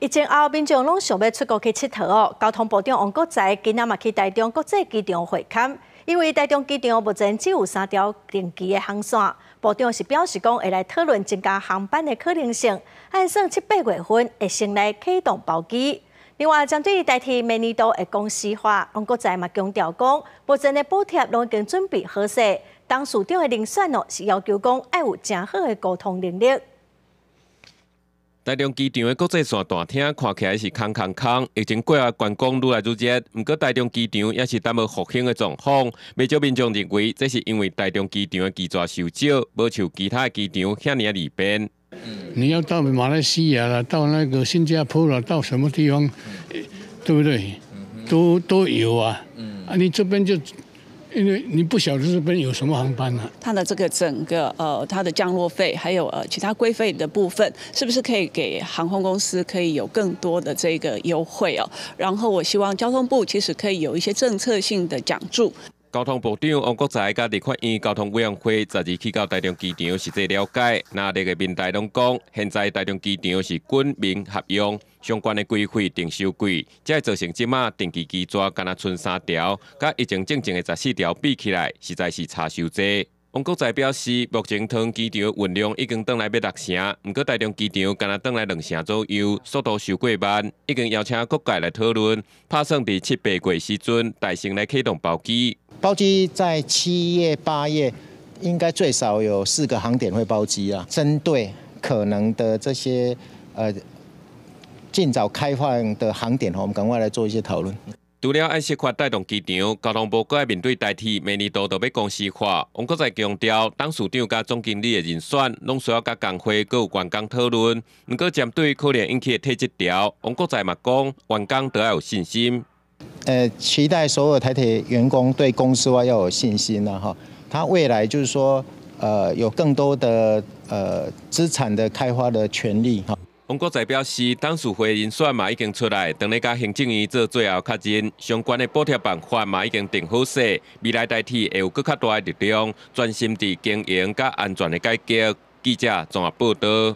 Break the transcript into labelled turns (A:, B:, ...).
A: 以前后民众拢想要出国去佚佗哦。交通部长王国才今仔嘛去台中国际机场会勘，因为台中机场目前只有三条定期的航线。部长是表示讲，会来讨论增加航班的可能性，按算七八月份会先来启动包机。另外，针对代替每年都的公司化，王国才嘛强调讲，目前的补贴拢已经准备好势，当署长的遴选哦是要求讲，要有正好的沟通能力。
B: 大钟机场的国际线大厅看起来是空空空，疫情过啊观光愈来愈热，不过大钟机场也是淡薄复兴的状况，未少民众认为，这是因为大钟机场的机爪受少，无像其他机场遐尔里边。
C: 你要到马来西亚了，到那个新加坡了，到什么地方，对不对？都都有啊，啊，你这边就。因为你不晓得这边有什么航班呢？
D: 它的这个整个呃，它的降落费还有呃其他规费的部分，是不是可以给航空公司可以有更多的这个优惠哦？然后我希望交通部其实可以有一些政策性的奖助。
B: 交通部长王国才甲加法院交通委员会昨日去到台中机场实际了解，那地个平台拢讲，现在台中机场是军民合用，相关的规费、定收贵，才造成即马定期机纸干若剩三条，甲疫情正经的十四条比起来，实在是差秀济。王国才表示，目前汤机场运量已经返来要六成，不过台中机场敢若返来两成左右，速度收过慢，已经邀请各界来讨论，拍算在七八月时阵，大型来启动包机。
E: 包机在七月、八月应该最少有四个航点会包机啊，针对可能的这些呃尽早开放的航点，我们赶快来做一些讨论。
B: 除了爱设法带动机场交通部，搁爱面对代替每年度都被公司化。王国材强调，董事长加总经理的人选，拢需要甲工会搁有员工讨论。不过针对可能引起的退职潮，王国材嘛讲，员工都要有信心。
E: 呃，期待所有台铁员工对公司化要有信心啦，哈。他未来就是说，呃，有更多的呃资产的开发的权利，哈。
B: 国在表示，当事会人选嘛已经出来，等你甲行政院做最后确认。相关的补贴办法嘛已经定好势，未来代替会有更较大诶力量，专心伫经营甲安全诶改革。记者综合报道。